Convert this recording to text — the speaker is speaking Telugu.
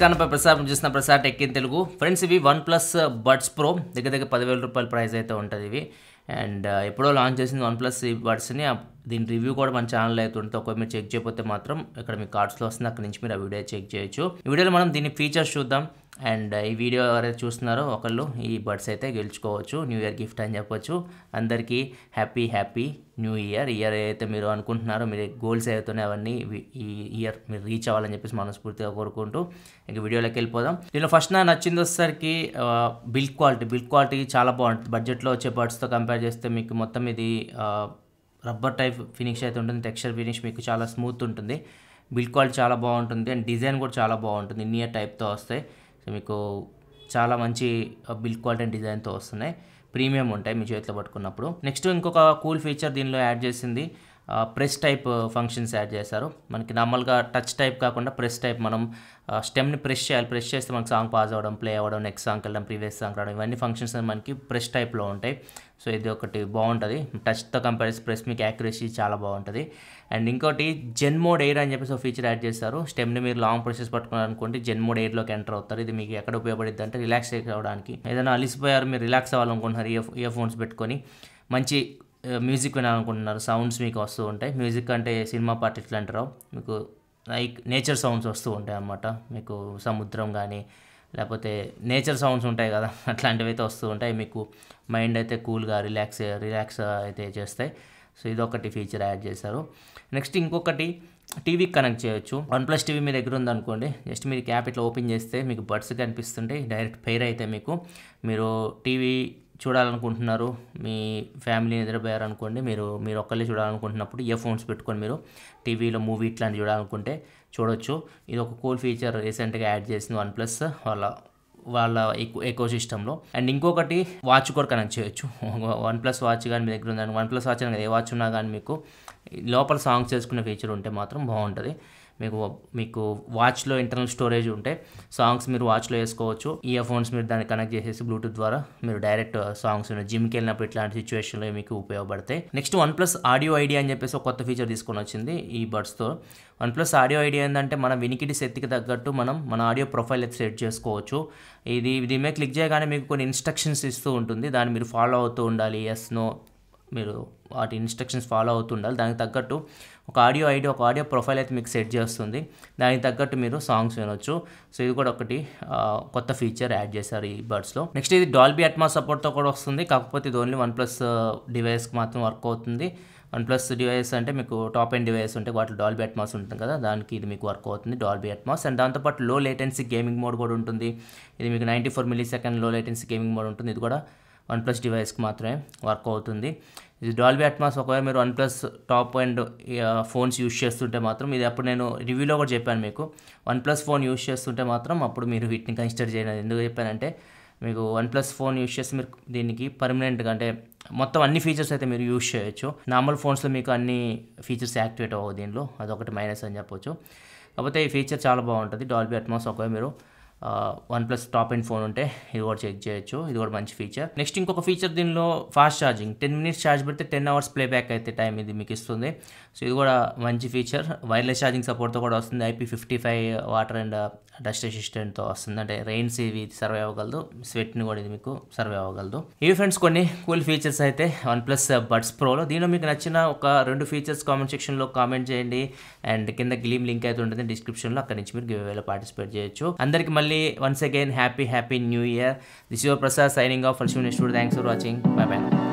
కిస్కాన్పై ప్రసారం చేసిన ప్రసాద్ ఎక్కిన తెలుగు ఫ్రెండ్స్ ఇవి వన్ ప్లస్ బడ్స్ ప్రో దగ్గర దగ్గర పదివేల రూపాయల ప్రైస్ అయితే ఉంటుంది ఇవి అండ్ uh, ఎప్పుడో లాంచ్ చేసింది వన్ ప్లస్ ఈ బడ్స్ని దీని రివ్యూ కూడా మన ఛానల్ అయితే ఉంటుంది ఒకవేళ మీరు చెక్ చేయకపోతే మాత్రం ఇక్కడ మీ కార్డ్స్లో వస్తుంది అక్కడ నుంచి మీరు ఆ వీడియో చెక్ చేయొచ్చు ఈ వీడియోలో మనం దీని ఫీచర్స్ చూద్దాం అండ్ ఈ వీడియో ఎవరైతే చూస్తున్నారో ఒకళ్ళు ఈ బర్డ్స్ అయితే గెలుచుకోవచ్చు న్యూ ఇయర్ గిఫ్ట్ అని చెప్పొచ్చు అందరికీ happy happy new year year ఏదైతే మీరు అనుకుంటున్నారో మీరు గోల్స్ ఏవైతే అవన్నీ ఈ ఇయర్ మీరు రీచ్ అవ్వాలని చెప్పేసి మనస్ఫూర్తిగా కోరుకుంటూ ఇంకా వీడియోలోకి వెళ్ళిపోదాం దీనిలో ఫస్ట్ నా నచ్చింది వచ్చేసరికి బిల్డ్ క్వాలిటీ బిల్డ్ క్వాలిటీ చాలా బాగుంటుంది బడ్జెట్లో వచ్చే బర్డ్స్తో కంపేర్ చేస్తే మీకు మొత్తం ఇది రబ్బర్ టైప్ ఫినిష్ అయితే ఉంటుంది టెక్స్చర్ ఫినిష్ మీకు చాలా స్మూత్ ఉంటుంది బిల్డ్ క్వాలిటీ చాలా బాగుంటుంది అండ్ డిజైన్ కూడా చాలా బాగుంటుంది ఇన్ ఇయర్ టైప్తో వస్తాయి మీకు చాలా మంచి బిల్డ్ క్వాలిటీ డిజైన్తో వస్తున్నాయి ప్రీమియం ఉంటాయి మీ చేతిలో పట్టుకున్నప్పుడు నెక్స్ట్ ఇంకొక కూల్ ఫీచర్ దీనిలో యాడ్ చేసింది ప్రెస్ టైప్ ఫంక్షన్స్ యాడ్ చేశారు మనకి నార్మల్గా టచ్ టైప్ కాకుండా ప్రెస్ టైప్ మనం స్టెమ్ని ప్రెస్ చేయాలి ప్రెస్ చేస్తే మనకి సాంగ్ పాజ్ అవ్వడం ప్లే అవ్వడం నెక్స్ట్ సాంగ్కి వెళ్ళడం ప్రీవియస్ సాంగ్ రావడం ఇవన్నీ ఫంక్షన్స్ మనకి ప్రెస్ టైప్లో ఉంటాయి సో ఇది ఒకటి బాగుంటుంది టచ్తో కంపేర్స్ ప్రెస్ మీకు యాక్యురసీ చాలా బాగుంటుంది అండ్ ఇంకోటి జెన్ మోడ్ ఎయిర్ అని చెప్పేసి ఒక ఫీచర్ యాడ్ చేస్తారు స్టెమ్ని మీరు లాంగ్ ప్రొసెస్ పట్టుకున్నారనుకోండి జెన్ మోడ్ ఎయిర్లోకి ఎంటర్ అవుతారు ఇది మీకు ఎక్కడ ఉపయోగపడుద్ది అంటే రిలాక్స్ అవ్వడానికి ఏదైనా అలిసిపోయారు మీరు రిలాక్స్ అవ్వాలనుకుంటున్నారు ఇయర్ ఇయర్ ఫోన్స్ పెట్టుకొని మంచి మ్యూజిక్ వినాలనుకుంటున్నారు సౌండ్స్ మీకు వస్తూ ఉంటాయి మ్యూజిక్ అంటే సినిమా పాట ఇట్లా అంటారు మీకు లైక్ నేచర్ సౌండ్స్ వస్తూ ఉంటాయి అన్నమాట మీకు సముద్రం కానీ లేకపోతే నేచర్ సౌండ్స్ ఉంటాయి కదా అట్లాంటివి అయితే వస్తూ ఉంటాయి మీకు మైండ్ అయితే కూల్గా రిలాక్స్ రిలాక్స్ అయితే చేస్తాయి సో ఇదొకటి ఫీచర్ యాడ్ చేశారు నెక్స్ట్ ఇంకొకటి టీవీకి కనెక్ట్ చేయొచ్చు వన్ ప్లస్ టీవీ మీ దగ్గర ఉందనుకోండి జస్ట్ మీరు క్యాప్ ఇట్లా ఓపెన్ చేస్తే మీకు బర్డ్స్ కనిపిస్తుంటే డైరెక్ట్ పెయిర్ అయితే మీకు మీరు టీవీ చూడాలనుకుంటున్నారు మీ ఫ్యామిలీ నిద్రపోయారనుకోండి మీరు మీరు ఒక్కళ్ళే చూడాలనుకుంటున్నప్పుడు ఇయర్ ఫోన్స్ పెట్టుకొని మీరు టీవీలో మూవీ ఇట్లాంటివి చూడాలనుకుంటే చూడొచ్చు ఇది ఒక కూల్ ఫీచర్ రీసెంట్గా యాడ్ చేసింది వన్ ప్లస్ వాళ్ళ వాళ్ళ ఎకో ఎకో సిస్టంలో అండ్ ఇంకొకటి వాచ్ కూడా కనెక్ట్ చేయొచ్చు వన్ ప్లస్ వాచ్ కానీ మీ దగ్గర ఉందని వన్ ప్లస్ వాచ్ అని ఏ వాచ్ ఉన్నా కానీ మీకు లోపల సాంగ్స్ చేసుకునే ఫీచర్ ఉంటే మాత్రం బాగుంటుంది మీకు మీకు వాచ్లో ఇంటర్నల్ స్టోరేజ్ ఉంటే సాంగ్స్ మీరు వాచ్లో వేసుకోవచ్చు ఇయర్ ఫోన్స్ మీరు దాన్ని కనెక్ట్ చేసేసి బ్లూటూత్ ద్వారా మీరు డైరెక్ట్ సాంగ్స్ జిమ్కి వెళ్ళినప్పుడు ఇట్లాంటి సిచ్యువేషన్లో మీకు ఉపయోగపడతాయి next one plus audio idea అని చెప్పేసి ఒక కొత్త ఫీచర్ తీసుకొని వచ్చింది ఈ బడ్స్తో వన్ ప్లస్ ఆడియో ఐడియా ఏంటంటే మన వినికిడి శక్తికి తగ్గట్టు మనం మన ఆడియో ప్రొఫైల్ సెట్ చేసుకోవచ్చు ఇది దీని మీద క్లిక్ చేయగానే మీకు కొన్ని ఇన్స్ట్రక్షన్స్ ఇస్తూ ఉంటుంది దాన్ని మీరు ఫాలో అవుతూ ఉండాలి ఎస్ నో మీరు వాటి ఇన్స్ట్రక్షన్స్ ఫాలో అవుతుండాలి దానికి తగ్గట్టు ఒక ఆడియో ఐడి ఒక ఆడియో ప్రొఫైల్ అయితే మీకు సెట్ చేస్తుంది దానికి తగ్గట్టు మీరు సాంగ్స్ వినొచ్చు సో ఇది కూడా ఒకటి కొత్త ఫీచర్ యాడ్ చేశారు ఈ బర్డ్స్లో నెక్స్ట్ ఇది డాల్బీ అట్మా సపోర్ట్తో కూడా వస్తుంది కాకపోతే ఇది ఓన్లీ వన్ ప్లస్ డివైస్కి మాత్రం వర్క్ అవుతుంది వన్ ప్లస్ డివైస్ అంటే మీకు టాప్ ఎండ్ డివైస్ ఉంటే వాటిలో డాల్బీ అట్మాస్ ఉంటుంది కదా దానికి ఇది మీకు వర్క్ అవుతుంది డాల్బీ అట్మాస్ అండ్ దాంతోపాటు లో లేటెన్సీ గేమింగ్ మోడ్ కూడా ఉంటుంది ఇది మీకు నైంటీ ఫోర్ మిల్లీ సెకండ్ లో లేటెన్సీ గేమింగ్ మోడ్ ఉంటుంది ఇది కూడా వన్ప్లస్ డివైస్కి మాత్రమే వర్క్ అవుతుంది ఇది డాల్బీ అట్మాస్ ఒకవేళ మీరు OnePlus top end phones use చేస్తుంటే మాత్రం ఇది అప్పుడు నేను రివ్యూలో కూడా చెప్పాను మీకు వన్ప్లస్ ఫోన్ యూజ్ చేస్తుంటే మాత్రం అప్పుడు మీరు వీటిని కన్సిడర్ చేయలేదు ఎందుకు చెప్పానంటే మీకు వన్ప్లస్ ఫోన్ యూస్ చేసి మీరు దీనికి పర్మనెంట్గా అంటే మొత్తం అన్ని ఫీచర్స్ అయితే మీరు యూజ్ చేయొచ్చు నార్మల్ ఫోన్స్లో మీకు అన్ని ఫీచర్స్ యాక్టివేట్ అవ్వవు దీనిలో అదొకటి మైనస్ అని చెప్పొచ్చు కాకపోతే ఈ ఫీచర్ చాలా బాగుంటుంది డాల్బీ అట్మాస్ ఒకవేళ మీరు one plus top end phone ఉంటే ఇది కూడా చెక్ చేయొచ్చు ఇది కూడా మంచి ఫీచర్ నెక్స్ట్ ఇంకొక ఫీచర్ దీనిలో fast charging ten minutes charge పెడితే టెన్ అవర్స్ ప్లే బ్యాక్ అయితే టైం ఇది మీకు ఇస్తుంది సో ఇది కూడా మంచి ఫీచర్ వైర్లెస్ ఛార్జింగ్ సపోర్ట్తో కూడా వస్తుంది IP fifty five water and dust అసిస్టెంట్తో వస్తుంది అంటే రెయిన్స్ ఇవి సర్వే అవ్వగలదు స్వెట్ని కూడా ఇది మీకు సర్వే అవ్వగలదు ఇవి ఫ్రెండ్స్ కొన్ని కూల్ ఫీచర్స్ అయితే వన్ ప్లస్ బడ్స్ ప్రోలో దీనిలో మీకు నచ్చిన ఒక రెండు ఫీచర్స్ కామెంట్ సెక్షన్లో కామెంట్ చేయండి అండ్ కింద గ్లీమ్ లింక్ అయితే ఉంటుంది డిస్క్రిప్షన్లో అక్కడ నుంచి మీరు గివేలో పార్టిసిపేట్ చేయొచ్చు అందరికీ మళ్ళీ once again happy happy new year this is your prasad signing off for student thanks for watching bye bye